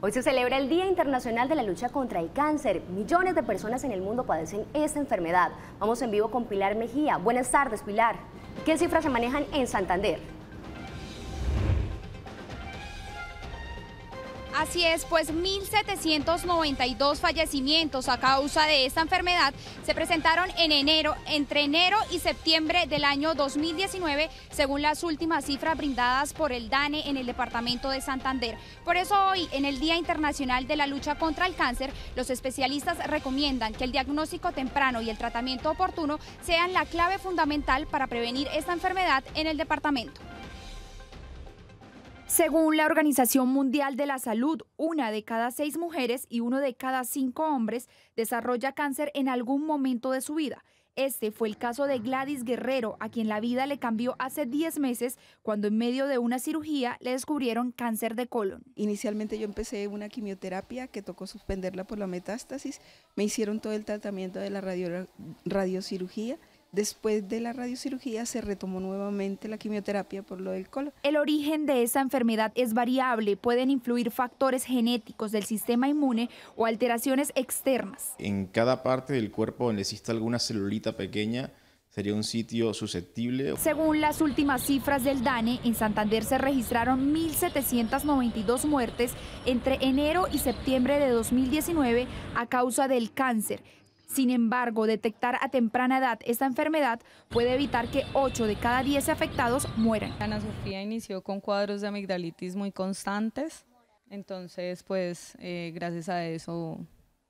Hoy se celebra el Día Internacional de la Lucha contra el Cáncer. Millones de personas en el mundo padecen esta enfermedad. Vamos en vivo con Pilar Mejía. Buenas tardes, Pilar. ¿Qué cifras se manejan en Santander? Así es, pues 1.792 fallecimientos a causa de esta enfermedad se presentaron en enero, entre enero y septiembre del año 2019, según las últimas cifras brindadas por el DANE en el departamento de Santander. Por eso hoy, en el Día Internacional de la Lucha contra el Cáncer, los especialistas recomiendan que el diagnóstico temprano y el tratamiento oportuno sean la clave fundamental para prevenir esta enfermedad en el departamento. Según la Organización Mundial de la Salud, una de cada seis mujeres y uno de cada cinco hombres desarrolla cáncer en algún momento de su vida. Este fue el caso de Gladys Guerrero, a quien la vida le cambió hace 10 meses cuando en medio de una cirugía le descubrieron cáncer de colon. Inicialmente yo empecé una quimioterapia que tocó suspenderla por la metástasis. Me hicieron todo el tratamiento de la radio, radiocirugía Después de la radiocirugía se retomó nuevamente la quimioterapia por lo del colon. El origen de esa enfermedad es variable, pueden influir factores genéticos del sistema inmune o alteraciones externas. En cada parte del cuerpo donde exista alguna celulita pequeña, sería un sitio susceptible. Según las últimas cifras del DANE, en Santander se registraron 1.792 muertes entre enero y septiembre de 2019 a causa del cáncer, sin embargo, detectar a temprana edad esta enfermedad puede evitar que 8 de cada 10 afectados mueran. Ana Sofía inició con cuadros de amigdalitis muy constantes, entonces pues eh, gracias a eso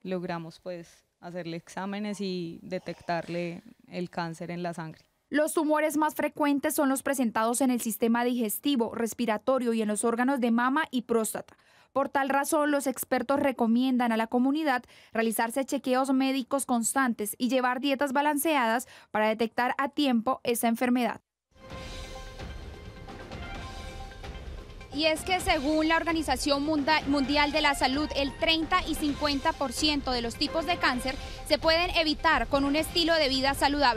logramos pues hacerle exámenes y detectarle el cáncer en la sangre. Los tumores más frecuentes son los presentados en el sistema digestivo, respiratorio y en los órganos de mama y próstata. Por tal razón, los expertos recomiendan a la comunidad realizarse chequeos médicos constantes y llevar dietas balanceadas para detectar a tiempo esa enfermedad. Y es que según la Organización Mundial de la Salud, el 30 y 50% de los tipos de cáncer se pueden evitar con un estilo de vida saludable.